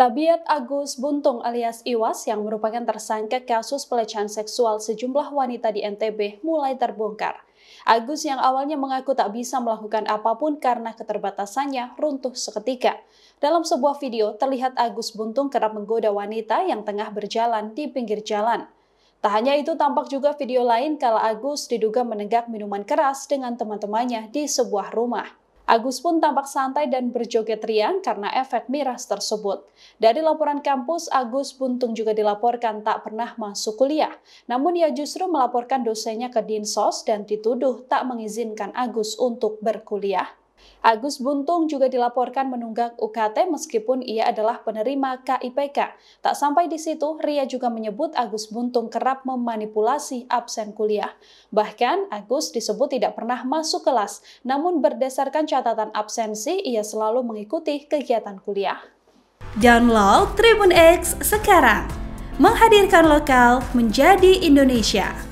Tabiat Agus Buntung alias Iwas yang merupakan tersangka kasus pelecehan seksual sejumlah wanita di NTB mulai terbongkar. Agus yang awalnya mengaku tak bisa melakukan apapun karena keterbatasannya runtuh seketika. Dalam sebuah video terlihat Agus Buntung kerap menggoda wanita yang tengah berjalan di pinggir jalan. Tak hanya itu, tampak juga video lain kala Agus diduga menenggak minuman keras dengan teman-temannya di sebuah rumah. Agus pun tampak santai dan berjoget riang karena efek miras tersebut. Dari laporan kampus, Agus Buntung juga dilaporkan tak pernah masuk kuliah. Namun ia justru melaporkan dosennya ke Dinsos dan dituduh tak mengizinkan Agus untuk berkuliah. Agus Buntung juga dilaporkan menunggak UKT meskipun ia adalah penerima KIPK. Tak sampai di situ, Ria juga menyebut Agus Buntung kerap memanipulasi absen kuliah. Bahkan, Agus disebut tidak pernah masuk kelas, namun berdasarkan catatan absensi, ia selalu mengikuti kegiatan kuliah. Download Tribun X sekarang, menghadirkan lokal menjadi Indonesia.